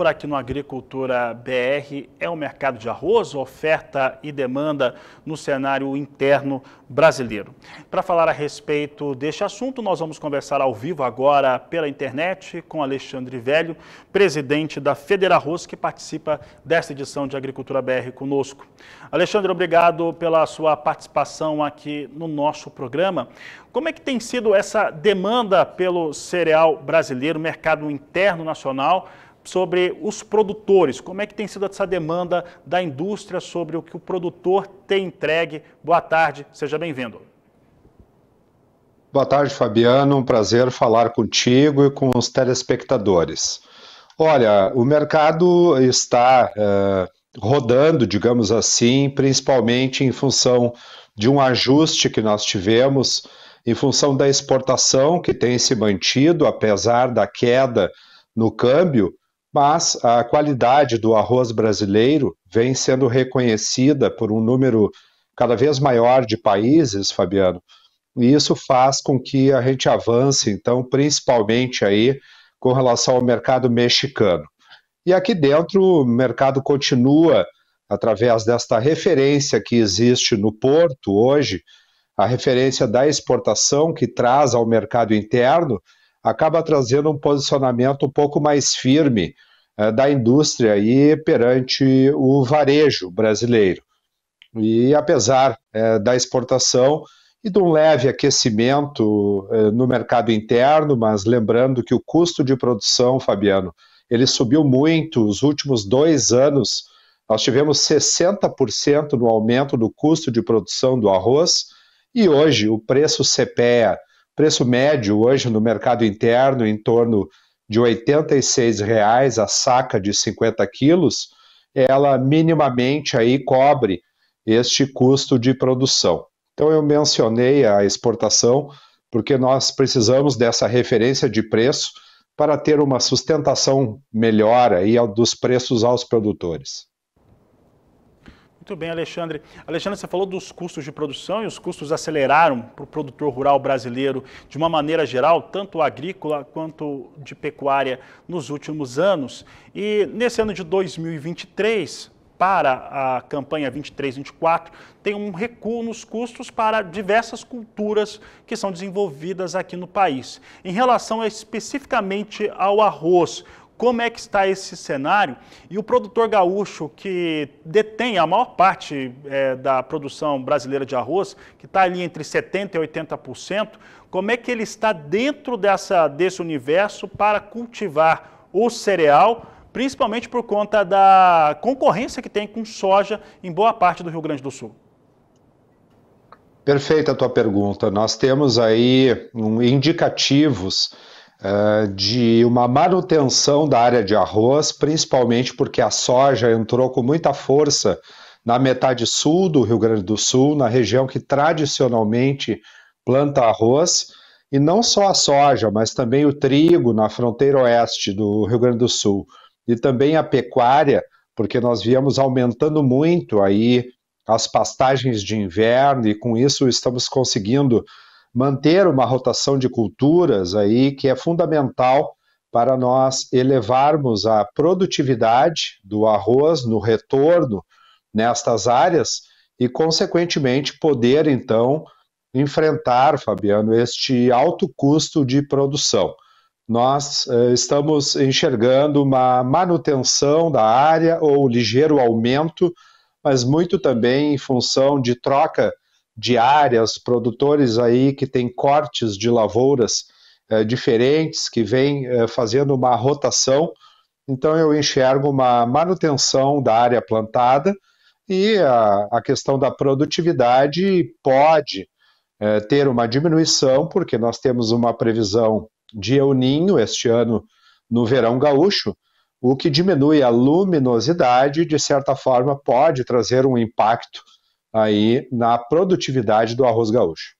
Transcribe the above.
por aqui no Agricultura BR é o mercado de arroz, oferta e demanda no cenário interno brasileiro. Para falar a respeito deste assunto, nós vamos conversar ao vivo agora pela internet com Alexandre Velho, presidente da Federa Arroz, que participa desta edição de Agricultura BR conosco. Alexandre, obrigado pela sua participação aqui no nosso programa. Como é que tem sido essa demanda pelo cereal brasileiro, mercado interno nacional? sobre os produtores, como é que tem sido essa demanda da indústria sobre o que o produtor tem entregue. Boa tarde, seja bem-vindo. Boa tarde, Fabiano. Um prazer falar contigo e com os telespectadores. Olha, o mercado está eh, rodando, digamos assim, principalmente em função de um ajuste que nós tivemos, em função da exportação que tem se mantido, apesar da queda no câmbio, mas a qualidade do arroz brasileiro vem sendo reconhecida por um número cada vez maior de países, Fabiano, e isso faz com que a gente avance, então, principalmente aí com relação ao mercado mexicano. E aqui dentro o mercado continua, através desta referência que existe no Porto hoje, a referência da exportação que traz ao mercado interno, acaba trazendo um posicionamento um pouco mais firme eh, da indústria aí perante o varejo brasileiro. E apesar eh, da exportação e de um leve aquecimento eh, no mercado interno, mas lembrando que o custo de produção, Fabiano, ele subiu muito os últimos dois anos. Nós tivemos 60% no aumento do custo de produção do arroz e hoje o preço CPEA Preço médio hoje no mercado interno em torno de R$ 86,00 a saca de 50 quilos, ela minimamente aí cobre este custo de produção. Então eu mencionei a exportação porque nós precisamos dessa referência de preço para ter uma sustentação melhor aí dos preços aos produtores. Muito bem, Alexandre. Alexandre, você falou dos custos de produção e os custos aceleraram para o produtor rural brasileiro de uma maneira geral, tanto agrícola quanto de pecuária, nos últimos anos. E nesse ano de 2023, para a campanha 23-24, tem um recuo nos custos para diversas culturas que são desenvolvidas aqui no país. Em relação especificamente ao arroz, como é que está esse cenário. E o produtor gaúcho, que detém a maior parte é, da produção brasileira de arroz, que está ali entre 70% e 80%, como é que ele está dentro dessa, desse universo para cultivar o cereal, principalmente por conta da concorrência que tem com soja em boa parte do Rio Grande do Sul? Perfeita a tua pergunta. Nós temos aí um, indicativos ah, de uma manutenção da área de arroz, principalmente porque a soja entrou com muita força na metade sul do Rio Grande do Sul, na região que tradicionalmente planta arroz, e não só a soja, mas também o trigo na fronteira oeste do Rio Grande do Sul, e também a pecuária, porque nós viemos aumentando muito aí as pastagens de inverno e com isso estamos conseguindo manter uma rotação de culturas aí que é fundamental para nós elevarmos a produtividade do arroz no retorno nestas áreas e, consequentemente, poder então enfrentar, Fabiano, este alto custo de produção. Nós eh, estamos enxergando uma manutenção da área ou ligeiro aumento, mas muito também em função de troca diárias, produtores aí que têm cortes de lavouras é, diferentes, que vêm é, fazendo uma rotação. Então eu enxergo uma manutenção da área plantada e a, a questão da produtividade pode é, ter uma diminuição, porque nós temos uma previsão de El Ninho este ano no verão gaúcho, o que diminui a luminosidade e, de certa forma, pode trazer um impacto aí na produtividade do arroz gaúcho.